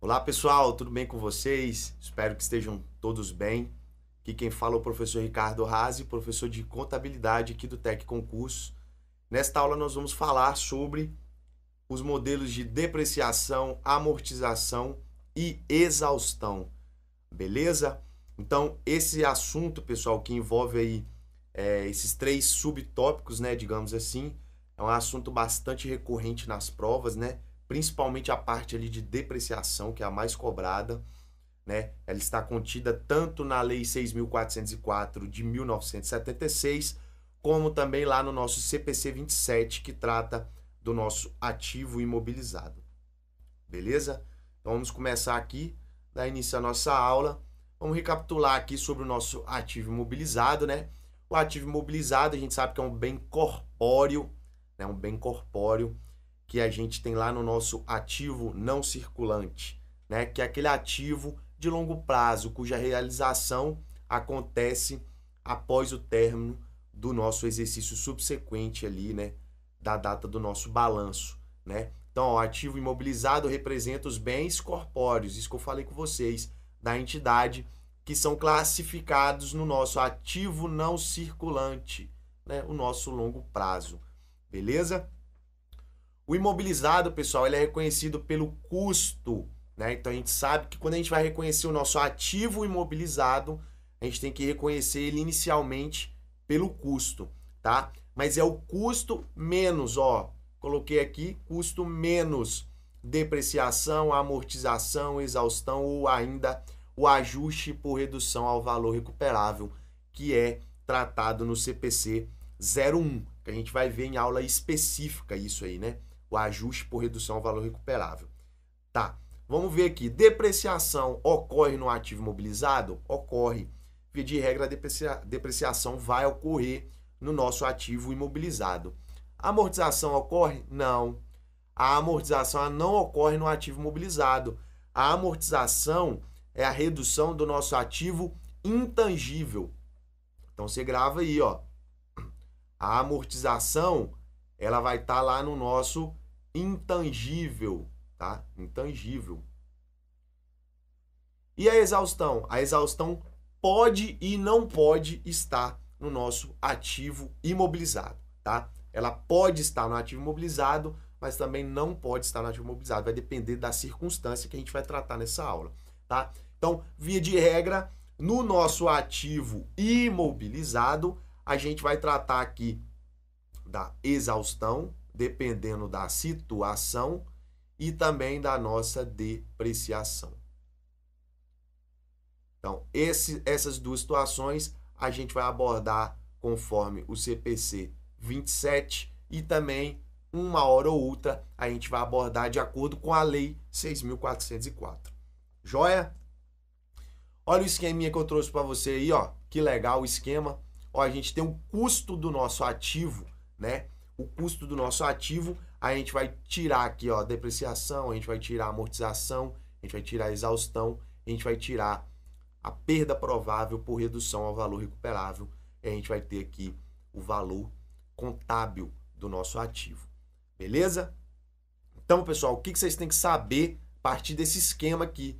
Olá pessoal, tudo bem com vocês? Espero que estejam todos bem. Aqui quem fala é o professor Ricardo Razi, professor de contabilidade aqui do Tec Concurso. Nesta aula nós vamos falar sobre os modelos de depreciação, amortização e exaustão. Beleza? Então, esse assunto, pessoal, que envolve aí é, esses três subtópicos, né, digamos assim, é um assunto bastante recorrente nas provas, né? Principalmente a parte ali de depreciação, que é a mais cobrada, né? Ela está contida tanto na Lei 6404 de 1976, como também lá no nosso CPC 27, que trata do nosso ativo imobilizado. Beleza? Então vamos começar aqui, dar início à nossa aula. Vamos recapitular aqui sobre o nosso ativo imobilizado, né? O ativo imobilizado, a gente sabe que é um bem corpóreo, né? um bem corpóreo que a gente tem lá no nosso ativo não circulante, né? que é aquele ativo de longo prazo, cuja realização acontece após o término do nosso exercício subsequente ali, né, da data do nosso balanço, né? Então, o ativo imobilizado representa os bens corpóreos, isso que eu falei com vocês, da entidade que são classificados no nosso ativo não circulante, né? o nosso longo prazo. Beleza? O imobilizado, pessoal, ele é reconhecido pelo custo. Né? Então a gente sabe que quando a gente vai reconhecer o nosso ativo imobilizado, a gente tem que reconhecer ele inicialmente pelo custo, tá? Mas é o custo menos, ó, coloquei aqui custo menos depreciação, amortização, exaustão ou ainda o ajuste por redução ao valor recuperável, que é tratado no CPC 01, que a gente vai ver em aula específica isso aí, né? O ajuste por redução ao valor recuperável. Tá. Vamos ver aqui. Depreciação ocorre no ativo imobilizado? Ocorre. Via de regra, a depreciação vai ocorrer no nosso ativo imobilizado. amortização ocorre? Não. A amortização não ocorre no ativo imobilizado. A amortização é a redução do nosso ativo intangível. Então você grava aí, ó. A amortização, ela vai estar tá lá no nosso intangível, tá? Intangível. E a exaustão? A exaustão pode e não pode estar no nosso ativo imobilizado, tá? Ela pode estar no ativo imobilizado, mas também não pode estar no ativo imobilizado. Vai depender da circunstância que a gente vai tratar nessa aula, tá? Então, via de regra, no nosso ativo imobilizado, a gente vai tratar aqui da exaustão, dependendo da situação, e também da nossa depreciação. Então, esse, essas duas situações a gente vai abordar conforme o CPC 27 e também uma hora ou outra a gente vai abordar de acordo com a lei 6404. Joia? Olha o esqueminha que eu trouxe para você aí, ó. Que legal o esquema. Ó, a gente tem o custo do nosso ativo, né? O custo do nosso ativo, a gente vai tirar aqui, ó, depreciação, a gente vai tirar amortização, a gente vai tirar exaustão, a gente vai tirar a perda provável por redução ao valor recuperável. E a gente vai ter aqui o valor contábil do nosso ativo. Beleza? Então, pessoal, o que vocês têm que saber a partir desse esquema aqui?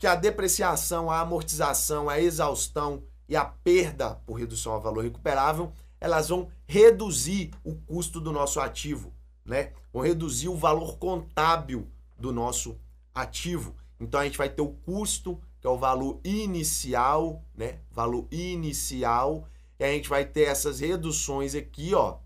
que a depreciação, a amortização, a exaustão e a perda por redução ao valor recuperável, elas vão reduzir o custo do nosso ativo, né? Vão reduzir o valor contábil do nosso ativo. Então a gente vai ter o custo, que é o valor inicial, né? Valor inicial, e a gente vai ter essas reduções aqui, ó.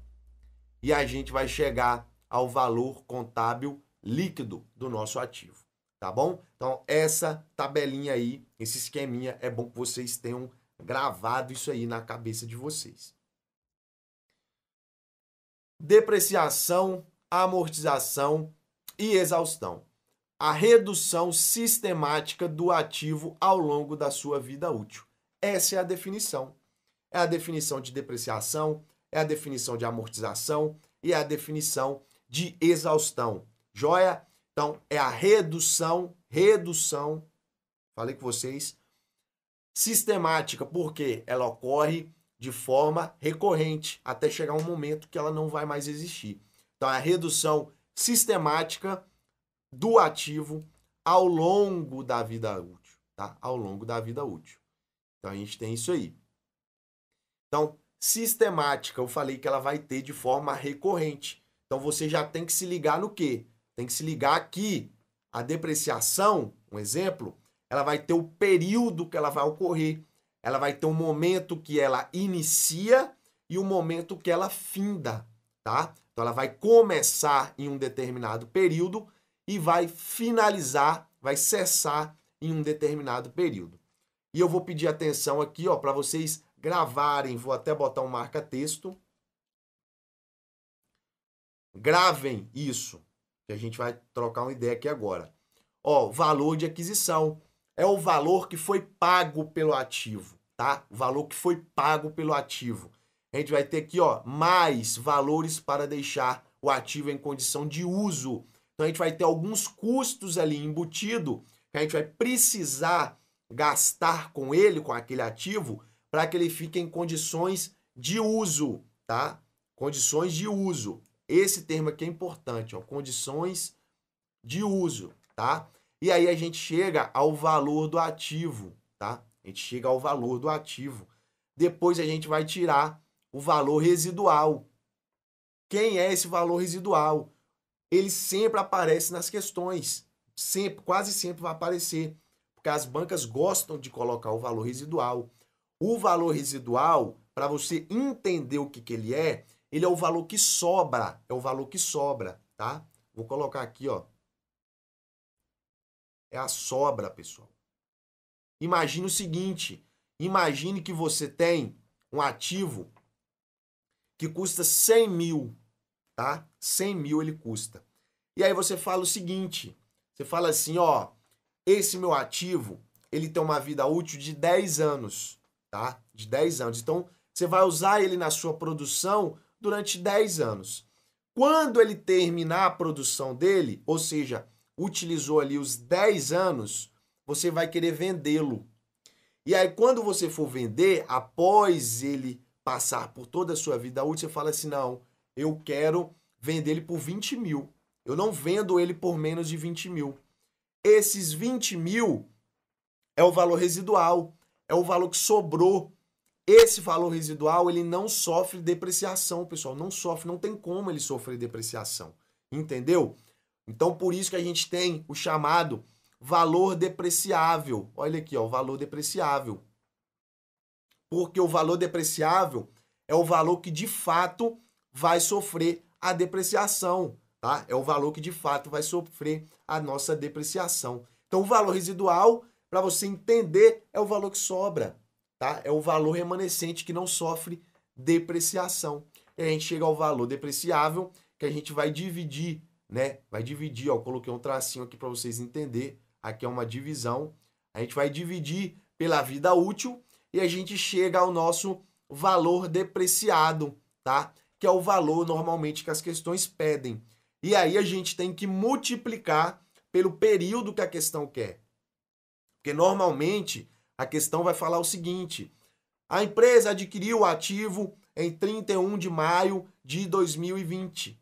E a gente vai chegar ao valor contábil líquido do nosso ativo tá bom? Então, essa tabelinha aí, esse esqueminha, é bom que vocês tenham gravado isso aí na cabeça de vocês. Depreciação, amortização e exaustão. A redução sistemática do ativo ao longo da sua vida útil. Essa é a definição. É a definição de depreciação, é a definição de amortização e é a definição de exaustão. Joia? Então, é a redução, redução, falei com vocês, sistemática, porque ela ocorre de forma recorrente, até chegar um momento que ela não vai mais existir. Então, é a redução sistemática do ativo ao longo da vida útil, tá? Ao longo da vida útil. Então, a gente tem isso aí. Então, sistemática, eu falei que ela vai ter de forma recorrente. Então, você já tem que se ligar no quê? Tem que se ligar aqui. A depreciação, um exemplo, ela vai ter o período que ela vai ocorrer. Ela vai ter um momento que ela inicia e o um momento que ela finda, tá? Então ela vai começar em um determinado período e vai finalizar, vai cessar em um determinado período. E eu vou pedir atenção aqui, ó, para vocês gravarem, vou até botar um marca texto. Gravem isso, que a gente vai trocar uma ideia aqui agora. Ó, valor de aquisição é o valor que foi pago pelo ativo, tá? O valor que foi pago pelo ativo. A gente vai ter aqui, ó, mais valores para deixar o ativo em condição de uso. Então a gente vai ter alguns custos ali embutido que a gente vai precisar gastar com ele, com aquele ativo, para que ele fique em condições de uso, tá? Condições de uso esse termo aqui é importante, ó, condições de uso, tá? E aí a gente chega ao valor do ativo, tá? A gente chega ao valor do ativo. Depois a gente vai tirar o valor residual. Quem é esse valor residual? Ele sempre aparece nas questões, sempre, quase sempre vai aparecer, porque as bancas gostam de colocar o valor residual. O valor residual, para você entender o que, que ele é, ele é o valor que sobra, é o valor que sobra, tá? Vou colocar aqui, ó. É a sobra, pessoal. Imagine o seguinte, imagine que você tem um ativo que custa 100 mil, tá? 100 mil ele custa. E aí você fala o seguinte, você fala assim, ó, esse meu ativo, ele tem uma vida útil de 10 anos, tá? De 10 anos. Então, você vai usar ele na sua produção durante 10 anos. Quando ele terminar a produção dele, ou seja, utilizou ali os 10 anos, você vai querer vendê-lo. E aí, quando você for vender, após ele passar por toda a sua vida útil, você fala assim: não, eu quero vender ele por 20 mil. Eu não vendo ele por menos de 20 mil. Esses 20 mil é o valor residual, é o valor que sobrou esse valor residual ele não sofre depreciação, pessoal. Não sofre, não tem como ele sofrer depreciação. Entendeu? Então, por isso que a gente tem o chamado valor depreciável. Olha aqui, ó, o valor depreciável. Porque o valor depreciável é o valor que de fato vai sofrer a depreciação, tá? É o valor que de fato vai sofrer a nossa depreciação. Então, o valor residual, para você entender, é o valor que sobra, tá? É o valor remanescente que não sofre depreciação. E a gente chega ao valor depreciável, que a gente vai dividir, né? Vai dividir, ó, coloquei um tracinho aqui para vocês entender. Aqui é uma divisão. A gente vai dividir pela vida útil e a gente chega ao nosso valor depreciado, tá? Que é o valor normalmente que as questões pedem. E aí a gente tem que multiplicar pelo período que a questão quer. Porque normalmente a questão vai falar o seguinte: a empresa adquiriu o ativo em 31 de maio de 2020.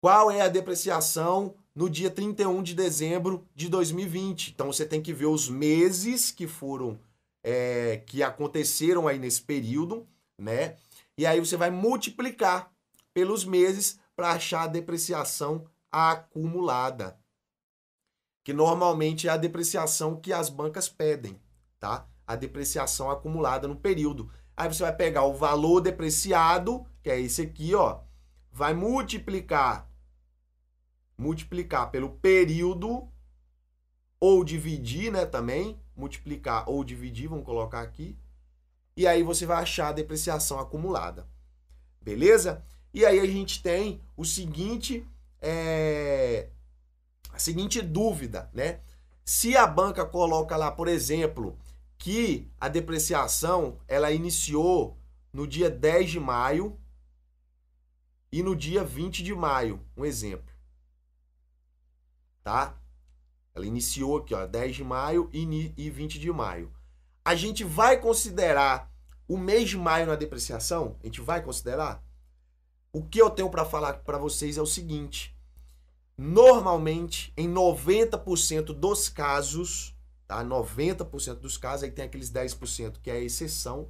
Qual é a depreciação no dia 31 de dezembro de 2020? Então você tem que ver os meses que foram é, que aconteceram aí nesse período, né? E aí você vai multiplicar pelos meses para achar a depreciação acumulada, que normalmente é a depreciação que as bancas pedem tá? A depreciação acumulada no período. Aí você vai pegar o valor depreciado, que é esse aqui, ó, vai multiplicar multiplicar pelo período ou dividir, né, também, multiplicar ou dividir, vamos colocar aqui. E aí você vai achar a depreciação acumulada. Beleza? E aí a gente tem o seguinte é, a seguinte dúvida, né? Se a banca coloca lá, por exemplo, que a depreciação ela iniciou no dia 10 de maio e no dia 20 de maio, um exemplo. Tá? Ela iniciou aqui, ó, 10 de maio e 20 de maio. A gente vai considerar o mês de maio na depreciação? A gente vai considerar? O que eu tenho para falar para vocês é o seguinte: normalmente, em 90% dos casos, Tá? 90% dos casos, aí tem aqueles 10% que é a exceção,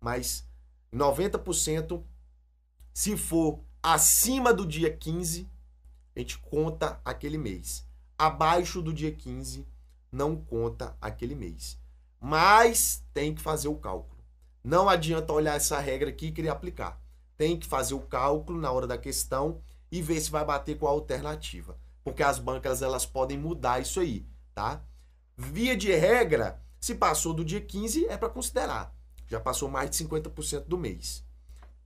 mas 90%, se for acima do dia 15, a gente conta aquele mês. Abaixo do dia 15, não conta aquele mês. Mas tem que fazer o cálculo. Não adianta olhar essa regra aqui e querer aplicar. Tem que fazer o cálculo na hora da questão e ver se vai bater com a alternativa. Porque as bancas elas podem mudar isso aí, tá? Via de regra, se passou do dia 15, é para considerar. Já passou mais de 50% do mês.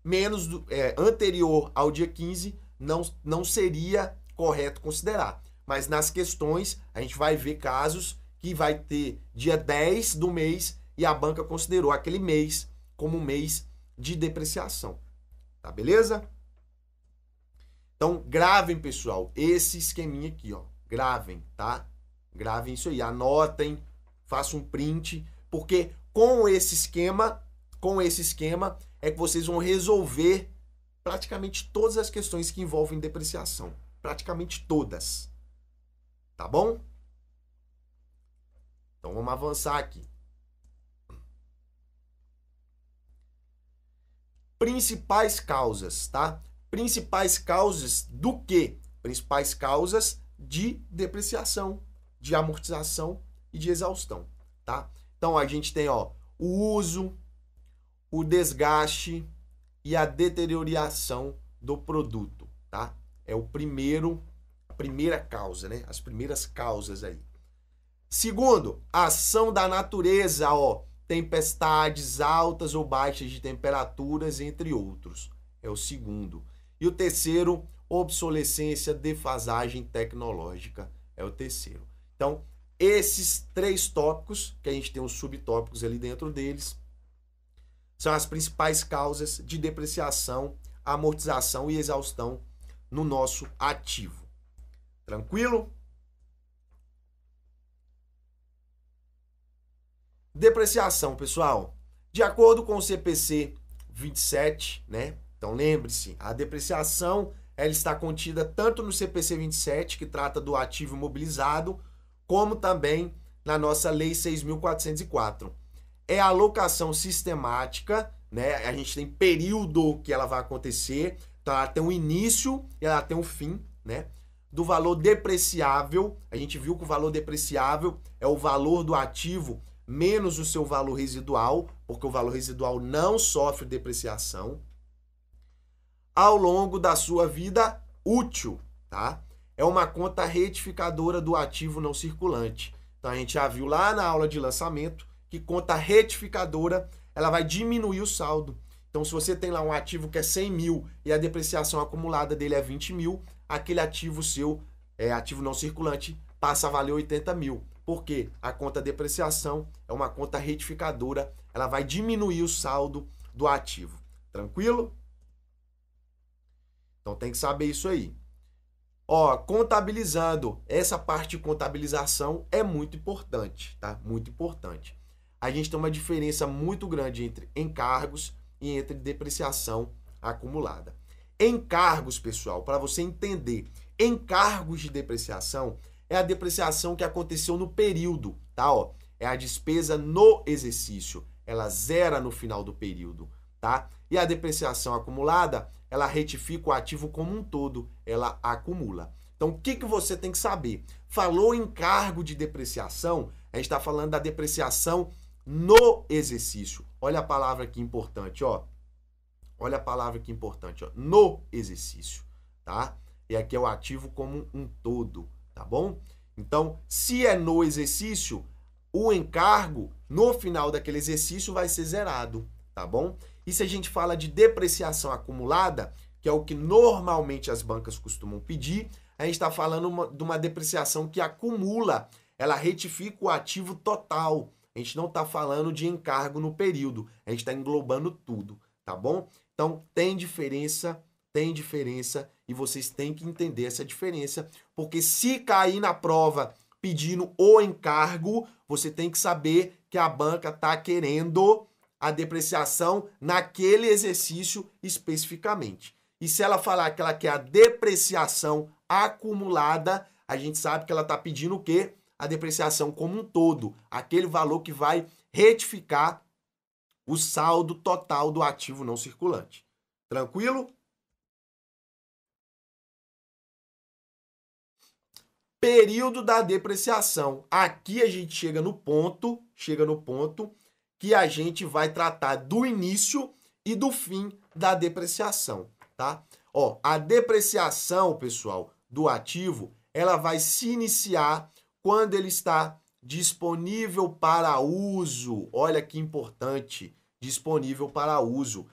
Menos do, é, anterior ao dia 15, não, não seria correto considerar. Mas nas questões, a gente vai ver casos que vai ter dia 10 do mês e a banca considerou aquele mês como um mês de depreciação. Tá beleza? Então, gravem, pessoal, esse esqueminha aqui, ó. Gravem, tá? Gravem isso aí, anotem, façam um print, porque com esse esquema, com esse esquema é que vocês vão resolver praticamente todas as questões que envolvem depreciação, praticamente todas. Tá bom? Então vamos avançar aqui. Principais causas, tá? Principais causas do que? Principais causas de depreciação de amortização e de exaustão, tá? Então a gente tem, ó, o uso, o desgaste e a deterioração do produto, tá? É o primeiro, a primeira causa, né? As primeiras causas aí. Segundo, ação da natureza, ó, tempestades altas ou baixas de temperaturas, entre outros. É o segundo. E o terceiro, obsolescência, defasagem tecnológica, é o terceiro. Então, esses três tópicos, que a gente tem os subtópicos ali dentro deles, são as principais causas de depreciação, amortização e exaustão no nosso ativo. Tranquilo? Depreciação, pessoal. De acordo com o CPC 27, né? Então lembre-se, a depreciação ela está contida tanto no CPC 27, que trata do ativo imobilizado, como também na nossa Lei 6.404. É a alocação sistemática, né? A gente tem período que ela vai acontecer, então ela tem um início e ela tem um fim, né? Do valor depreciável, a gente viu que o valor depreciável é o valor do ativo menos o seu valor residual, porque o valor residual não sofre depreciação ao longo da sua vida útil, tá? é uma conta retificadora do ativo não circulante. Então a gente já viu lá na aula de lançamento que conta retificadora ela vai diminuir o saldo. Então se você tem lá um ativo que é 100 mil e a depreciação acumulada dele é 20 mil, aquele ativo seu, é, ativo não circulante, passa a valer 80 mil. Porque a conta depreciação é uma conta retificadora, ela vai diminuir o saldo do ativo. Tranquilo? Então tem que saber isso aí. Ó, contabilizando, essa parte de contabilização é muito importante, tá? Muito importante. A gente tem uma diferença muito grande entre encargos e entre depreciação acumulada. Encargos, pessoal, para você entender, encargos de depreciação é a depreciação que aconteceu no período, tá? Ó, é a despesa no exercício. Ela zera no final do período, tá? E a depreciação acumulada, ela retifica o ativo como um todo, ela acumula. Então, o que, que você tem que saber? Falou em cargo de depreciação, a gente está falando da depreciação no exercício. Olha a palavra que importante, ó. Olha a palavra que importante, ó. No exercício, tá? E aqui é o ativo como um todo, tá bom? Então, se é no exercício, o encargo no final daquele exercício vai ser zerado, tá bom? E se a gente fala de depreciação acumulada, que é o que normalmente as bancas costumam pedir, a gente está falando uma, de uma depreciação que acumula, ela retifica o ativo total. A gente não está falando de encargo no período, a gente está englobando tudo, tá bom? Então tem diferença, tem diferença e vocês têm que entender essa diferença, porque se cair na prova pedindo o encargo, você tem que saber que a banca está querendo a depreciação naquele exercício especificamente. E se ela falar que ela quer a depreciação acumulada, a gente sabe que ela está pedindo o quê? A depreciação como um todo, aquele valor que vai retificar o saldo total do ativo não circulante. Tranquilo? Período da depreciação. Aqui a gente chega no ponto, chega no ponto que a gente vai tratar do início e do fim da depreciação, tá? Ó, a depreciação, pessoal, do ativo, ela vai se iniciar quando ele está disponível para uso. Olha que importante, disponível para uso.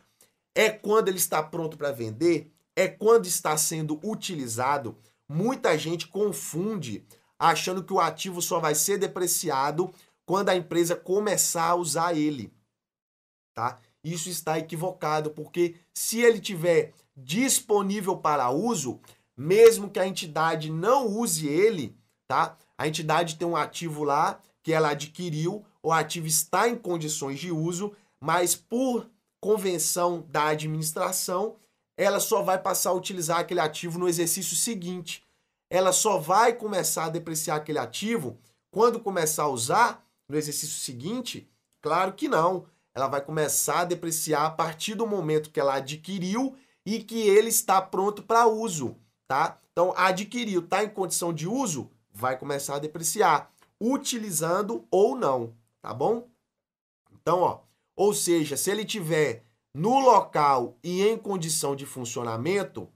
É quando ele está pronto para vender, é quando está sendo utilizado. Muita gente confunde achando que o ativo só vai ser depreciado quando a empresa começar a usar ele, tá? Isso está equivocado, porque se ele tiver disponível para uso, mesmo que a entidade não use ele, tá? A entidade tem um ativo lá que ela adquiriu, o ativo está em condições de uso, mas por convenção da administração, ela só vai passar a utilizar aquele ativo no exercício seguinte. Ela só vai começar a depreciar aquele ativo quando começar a usar no exercício seguinte? Claro que não. Ela vai começar a depreciar a partir do momento que ela adquiriu e que ele está pronto para uso, tá? Então, adquiriu, está em condição de uso, vai começar a depreciar, utilizando ou não, tá bom? Então, ó, ou seja, se ele tiver no local e em condição de funcionamento,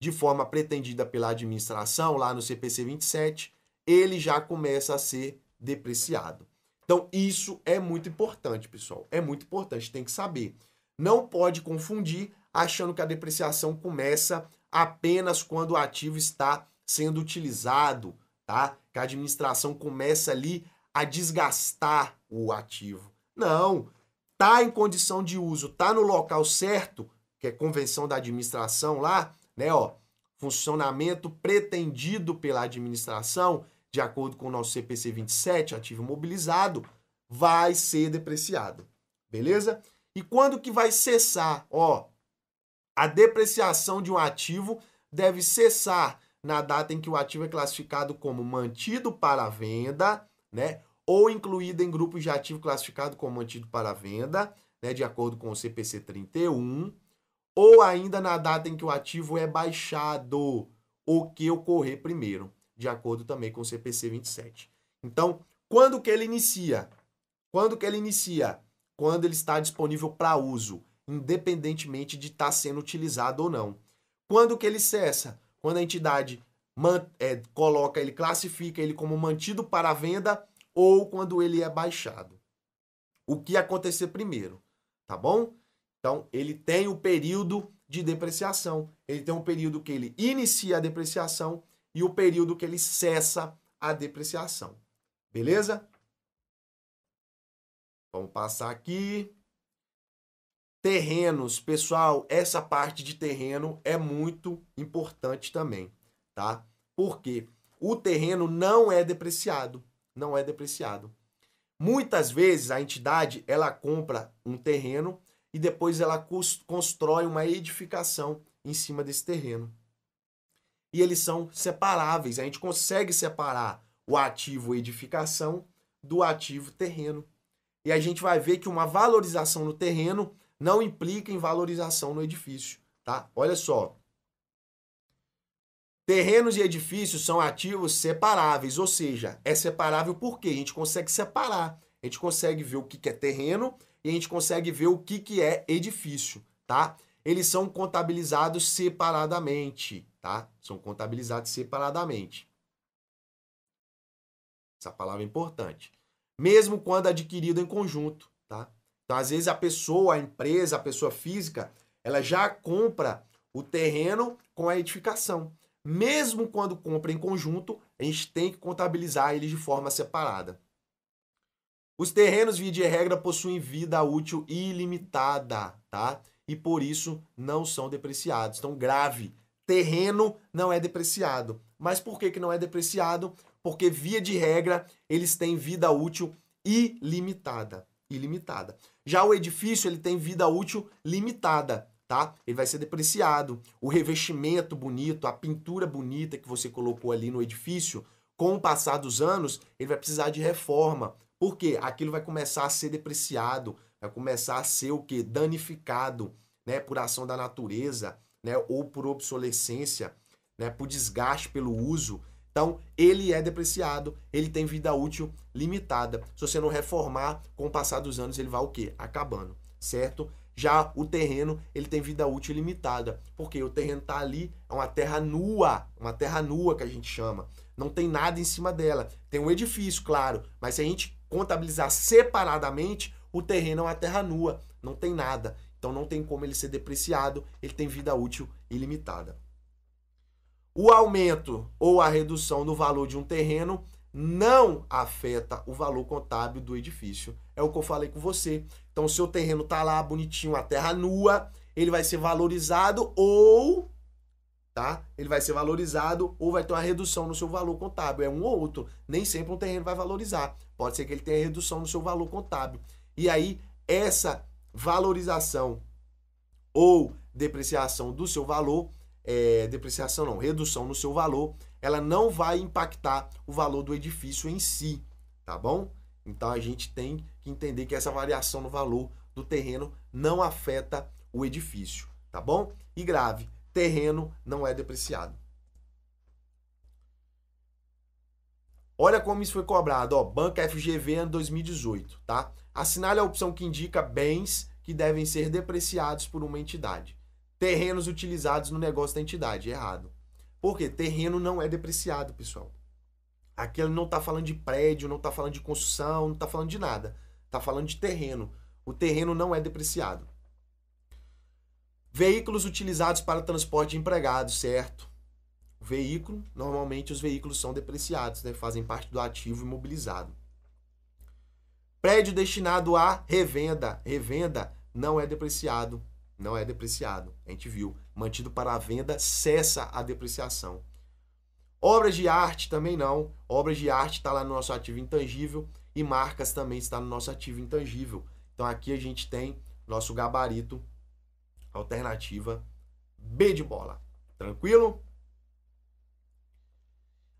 de forma pretendida pela administração, lá no CPC 27, ele já começa a ser depreciado. Então, isso é muito importante, pessoal. É muito importante, tem que saber. Não pode confundir achando que a depreciação começa apenas quando o ativo está sendo utilizado, tá? Que a administração começa ali a desgastar o ativo. Não, tá em condição de uso, tá no local certo, que é convenção da administração lá, né, ó, funcionamento pretendido pela administração, de acordo com o nosso CPC 27, ativo imobilizado, vai ser depreciado. Beleza? E quando que vai cessar? Ó, a depreciação de um ativo deve cessar na data em que o ativo é classificado como mantido para venda, né? Ou incluído em grupo de ativo classificado como mantido para venda, né? De acordo com o CPC 31, ou ainda na data em que o ativo é baixado, o que ocorrer primeiro de acordo também com o CPC 27. Então, quando que ele inicia? Quando que ele inicia? Quando ele está disponível para uso, independentemente de estar tá sendo utilizado ou não. Quando que ele cessa? Quando a entidade é, coloca ele, classifica ele como mantido para venda ou quando ele é baixado. O que acontecer primeiro, tá bom? Então, ele tem o período de depreciação. Ele tem um período que ele inicia a depreciação e o período que ele cessa a depreciação. Beleza? Vamos passar aqui. Terrenos, pessoal, essa parte de terreno é muito importante também, tá? Porque o terreno não é depreciado, não é depreciado. Muitas vezes a entidade ela compra um terreno e depois ela constrói uma edificação em cima desse terreno e eles são separáveis. A gente consegue separar o ativo edificação do ativo terreno. E a gente vai ver que uma valorização no terreno não implica em valorização no edifício, tá? Olha só. Terrenos e edifícios são ativos separáveis, ou seja, é separável porque a gente consegue separar. A gente consegue ver o que é terreno e a gente consegue ver o que é edifício, tá? eles são contabilizados separadamente, tá? São contabilizados separadamente. Essa palavra é importante. Mesmo quando adquirido em conjunto, tá? Então, às vezes a pessoa, a empresa, a pessoa física, ela já compra o terreno com a edificação. Mesmo quando compra em conjunto, a gente tem que contabilizar eles de forma separada. Os terrenos, via de regra, possuem vida útil ilimitada, tá? e por isso não são depreciados. Então, grave, terreno não é depreciado. Mas por que, que não é depreciado? Porque, via de regra, eles têm vida útil ilimitada. Ilimitada. Já o edifício ele tem vida útil limitada, tá? Ele vai ser depreciado. O revestimento bonito, a pintura bonita que você colocou ali no edifício, com o passar dos anos, ele vai precisar de reforma. Porque aquilo vai começar a ser depreciado, vai começar a ser o que? Danificado, né? Por ação da natureza, né? Ou por obsolescência, né? Por desgaste pelo uso. Então, ele é depreciado, ele tem vida útil limitada. Se você não reformar, com o passar dos anos, ele vai o que? Acabando, certo? Já o terreno, ele tem vida útil limitada, porque o terreno tá ali, é uma terra nua, uma terra nua que a gente chama. Não tem nada em cima dela. Tem um edifício, claro, mas se a gente contabilizar separadamente, o terreno é uma terra nua, não tem nada. Então não tem como ele ser depreciado, ele tem vida útil ilimitada. O aumento ou a redução do valor de um terreno não afeta o valor contábil do edifício. É o que eu falei com você. Então, se o terreno tá lá bonitinho, a terra nua, ele vai ser valorizado ou tá? Ele vai ser valorizado ou vai ter uma redução no seu valor contábil. É um ou outro. Nem sempre um terreno vai valorizar. Pode ser que ele tenha redução no seu valor contábil. E aí, essa valorização ou depreciação do seu valor, é, depreciação não, redução no seu valor, ela não vai impactar o valor do edifício em si, tá bom? Então a gente tem que entender que essa variação no valor do terreno não afeta o edifício, tá bom? E grave, terreno não é depreciado. Olha como isso foi cobrado, ó, Banca FGV ano 2018, tá? Assinale a opção que indica bens que devem ser depreciados por uma entidade. Terrenos utilizados no negócio da entidade. Errado. Porque terreno não é depreciado, pessoal. Aqui ele não está falando de prédio, não está falando de construção, não está falando de nada. Está falando de terreno. O terreno não é depreciado. Veículos utilizados para transporte de empregados, certo? veículo, normalmente os veículos são depreciados, né? fazem parte do ativo imobilizado. Prédio destinado à revenda. Revenda não é depreciado. Não é depreciado. A gente viu. Mantido para a venda, cessa a depreciação. Obras de arte também não. Obras de arte está lá no nosso ativo intangível e marcas também está no nosso ativo intangível. Então aqui a gente tem nosso gabarito alternativa B de bola. Tranquilo?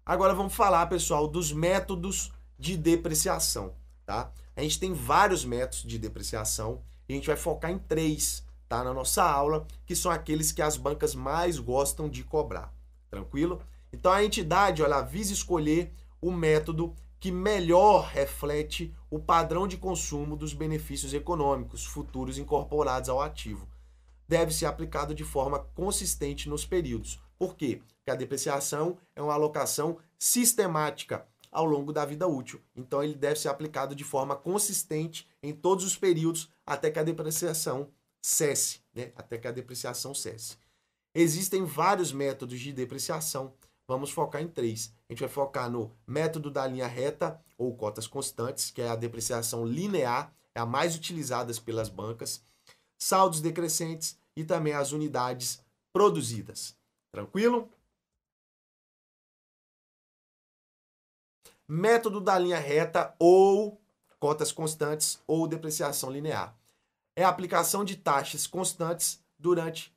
Agora vamos falar, pessoal, dos métodos de depreciação tá? A gente tem vários métodos de depreciação e a gente vai focar em três, tá? Na nossa aula, que são aqueles que as bancas mais gostam de cobrar, tranquilo? Então a entidade, olha, visa escolher o método que melhor reflete o padrão de consumo dos benefícios econômicos futuros incorporados ao ativo. Deve ser aplicado de forma consistente nos períodos. Por quê? Porque a depreciação é uma alocação sistemática ao longo da vida útil. Então ele deve ser aplicado de forma consistente em todos os períodos até que a depreciação cesse, né? Até que a depreciação cesse. Existem vários métodos de depreciação. Vamos focar em três. A gente vai focar no método da linha reta ou cotas constantes, que é a depreciação linear, é a mais utilizada pelas bancas, saldos decrescentes e também as unidades produzidas. Tranquilo? método da linha reta ou cotas constantes ou depreciação linear. É a aplicação de taxas constantes durante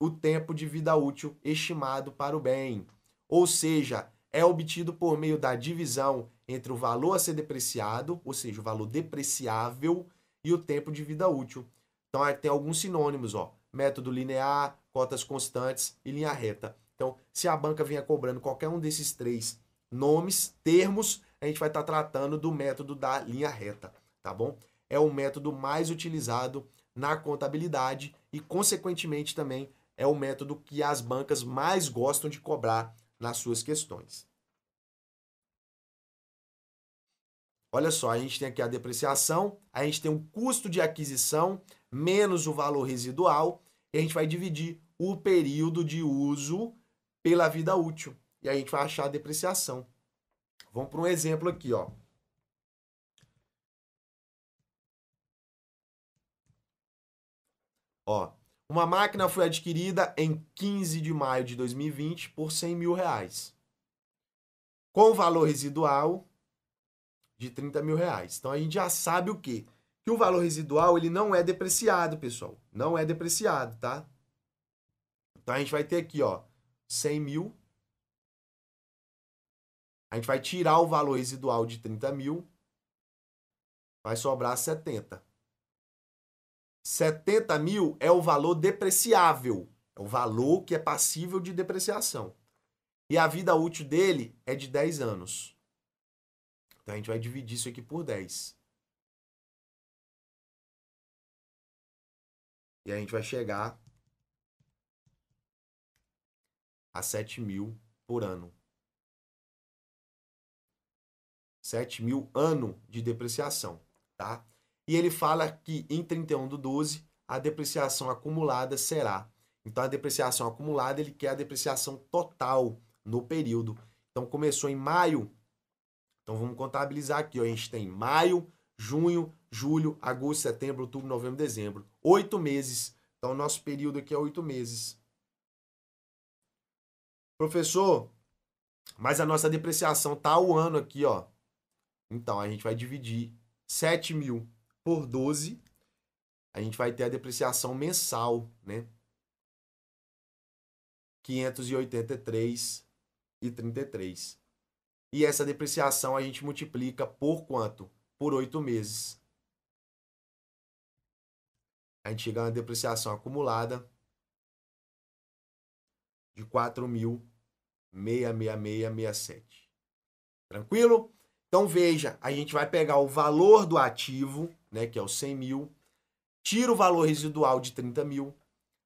o tempo de vida útil estimado para o bem. Ou seja, é obtido por meio da divisão entre o valor a ser depreciado, ou seja, o valor depreciável, e o tempo de vida útil. Então, tem alguns sinônimos, ó. Método linear, cotas constantes e linha reta. Então, se a banca vinha cobrando qualquer um desses três nomes, termos, a gente vai estar tá tratando do método da linha reta, tá bom? É o método mais utilizado na contabilidade e, consequentemente, também é o método que as bancas mais gostam de cobrar nas suas questões. Olha só, a gente tem aqui a depreciação, a gente tem o custo de aquisição menos o valor residual e a gente vai dividir o período de uso pela vida útil e aí a gente vai achar a depreciação. Vamos para um exemplo aqui, ó. Ó, uma máquina foi adquirida em 15 de maio de 2020 por 100 mil reais, com valor residual de 30 mil reais. Então a gente já sabe o quê? Que o valor residual ele não é depreciado, pessoal. Não é depreciado, tá? Então a gente vai ter aqui, ó, 100 mil a gente vai tirar o valor residual de 30 mil, vai sobrar 70. 70 mil é o valor depreciável, é o valor que é passível de depreciação. E a vida útil dele é de 10 anos. Então a gente vai dividir isso aqui por 10. E a gente vai chegar a 7 mil por ano. 7 mil ano de depreciação. Tá? E ele fala que em 31 do 12 a depreciação acumulada será. Então a depreciação acumulada ele quer a depreciação total no período. Então começou em maio. Então vamos contabilizar aqui. Ó. A gente tem maio, junho, julho, agosto, setembro, outubro, novembro, dezembro. Oito meses. Então o nosso período aqui é oito meses. Professor, mas a nossa depreciação tá o ano aqui, ó. Então, a gente vai dividir 7 mil por 12, a gente vai ter a depreciação mensal, né? 583,33. e E essa depreciação a gente multiplica por quanto? Por 8 meses. A gente chega a uma depreciação acumulada de 4.66667. Tranquilo? Então veja, a gente vai pegar o valor do ativo, né, que é o 100 mil, tira o valor residual de 30 mil,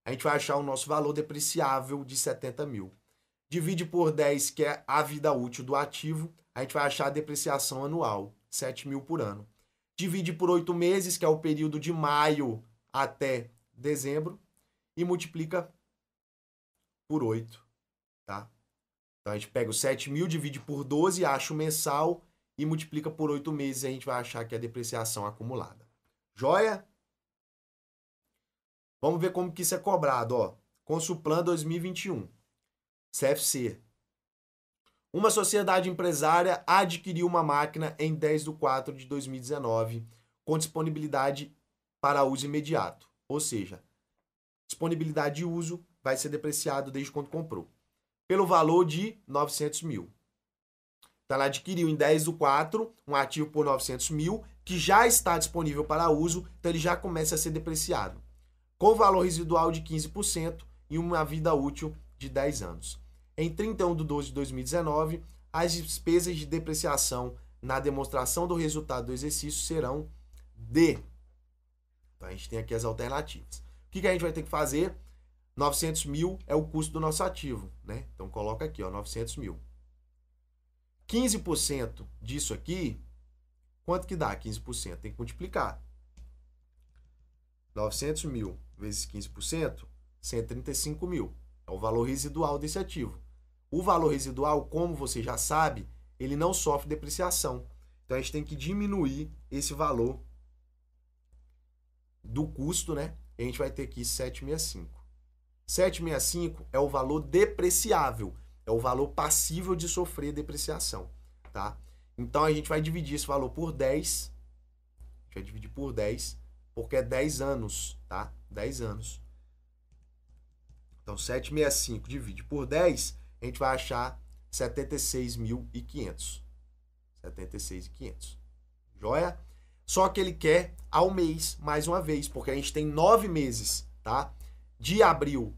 a gente vai achar o nosso valor depreciável de 70 mil. Divide por 10, que é a vida útil do ativo, a gente vai achar a depreciação anual, 7 mil por ano. Divide por 8 meses, que é o período de maio até dezembro, e multiplica por 8, tá? Então a gente pega o 7 mil, divide por 12, acha o mensal, e multiplica por oito meses, a gente vai achar que é a depreciação é acumulada. Joia? Vamos ver como que isso é cobrado, ó. Consulplan 2021. CFC. Uma sociedade empresária adquiriu uma máquina em 10 de 4 de 2019 com disponibilidade para uso imediato. Ou seja, disponibilidade de uso vai ser depreciado desde quando comprou. Pelo valor de 900 mil. Então ela adquiriu em 10 do 4 um ativo por 900 mil, que já está disponível para uso, então ele já começa a ser depreciado. Com valor residual de 15% e uma vida útil de 10 anos. Em 31 de 12 de 2019, as despesas de depreciação na demonstração do resultado do exercício serão D. Então a gente tem aqui as alternativas. O que, a gente vai ter que fazer? 900 mil é o custo do nosso ativo, né? Então coloca aqui, ó, 900 mil. 15% disso aqui, quanto que dá? 15%. Tem que multiplicar. 900 mil vezes 15%, 135 mil. É o valor residual desse ativo. O valor residual, como você já sabe, ele não sofre depreciação. Então a gente tem que diminuir esse valor do custo, né? E a gente vai ter aqui 765. 765 é o valor depreciável. É o valor passível de sofrer depreciação, tá? Então a gente vai dividir esse valor por 10. A gente vai dividir por 10, porque é 10 anos, tá? 10 anos. Então 765 divide por 10, a gente vai achar 76.500. 76.500. Joia? Só que ele quer ao mês, mais uma vez, porque a gente tem 9 meses, tá? De abril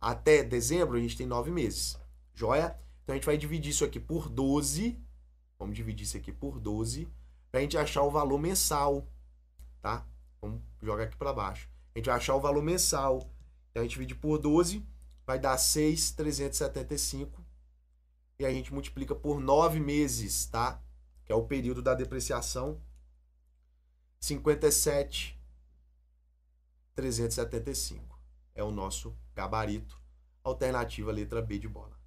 até dezembro, a gente tem 9 meses. Joia? Então a gente vai dividir isso aqui por 12. Vamos dividir isso aqui por 12 para a gente achar o valor mensal, tá? Vamos jogar aqui para baixo. A gente vai achar o valor mensal. Então a gente divide por 12, vai dar 6,375 e a gente multiplica por 9 meses, tá? Que é o período da depreciação. 57,375 é o nosso gabarito. Alternativa letra B de bola.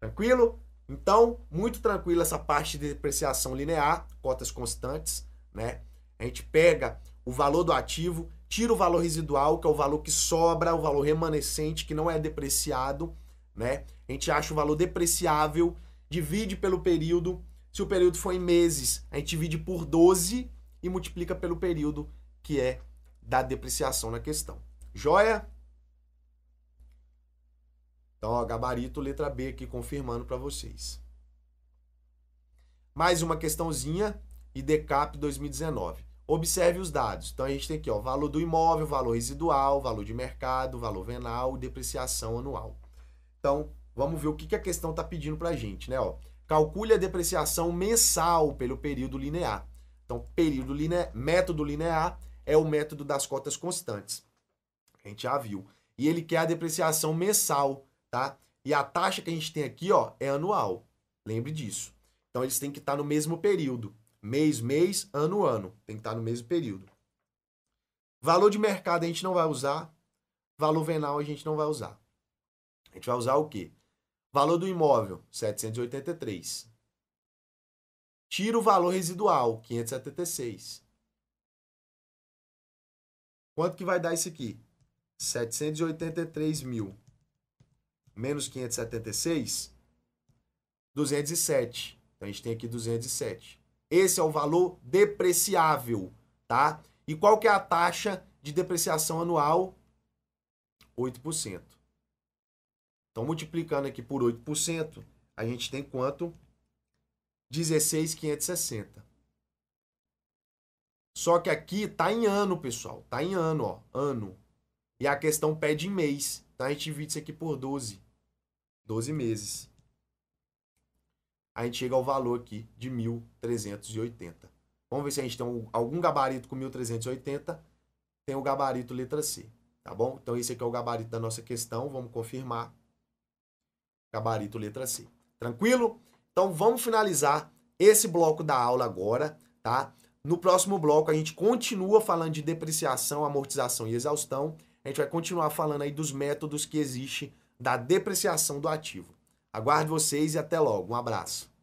Tranquilo? Então, muito tranquilo essa parte de depreciação linear, cotas constantes, né? A gente pega o valor do ativo, tira o valor residual, que é o valor que sobra, o valor remanescente, que não é depreciado, né? A gente acha o valor depreciável, divide pelo período. Se o período for em meses, a gente divide por 12 e multiplica pelo período que é da depreciação na questão. Joia? Então, ó, gabarito, letra B aqui confirmando para vocês. Mais uma questãozinha, IDCAP 2019. Observe os dados. Então a gente tem aqui, ó, valor do imóvel, valor residual, valor de mercado, valor venal, depreciação anual. Então, vamos ver o que, que a questão está pedindo para a gente, né? Ó, calcule a depreciação mensal pelo período linear. Então, período linear, método linear é o método das cotas constantes. A gente já viu. E ele quer a depreciação mensal tá? E a taxa que a gente tem aqui, ó, é anual. Lembre disso. Então eles têm que estar tá no mesmo período. Mês, mês, ano, ano. Tem que estar tá no mesmo período. Valor de mercado a gente não vai usar. Valor venal a gente não vai usar. A gente vai usar o quê? Valor do imóvel, 783. Tira o valor residual, 576. Quanto que vai dar isso aqui? 783 mil menos 576, 207. Então a gente tem aqui 207. Esse é o valor depreciável, tá? E qual que é a taxa de depreciação anual? 8%. Então multiplicando aqui por 8%, a gente tem quanto? 16,560. Só que aqui tá em ano, pessoal. Tá em ano, ó. Ano. E a questão pede em mês. Então a gente divide isso aqui por 12. 12 meses. A gente chega ao valor aqui de 1.380. Vamos ver se a gente tem algum gabarito com 1.380. Tem o gabarito letra C, tá bom? Então esse aqui é o gabarito da nossa questão, vamos confirmar. Gabarito letra C. Tranquilo? Então vamos finalizar esse bloco da aula agora, tá? No próximo bloco a gente continua falando de depreciação, amortização e exaustão. A gente vai continuar falando aí dos métodos que existem da depreciação do ativo. Aguardo vocês e até logo. Um abraço.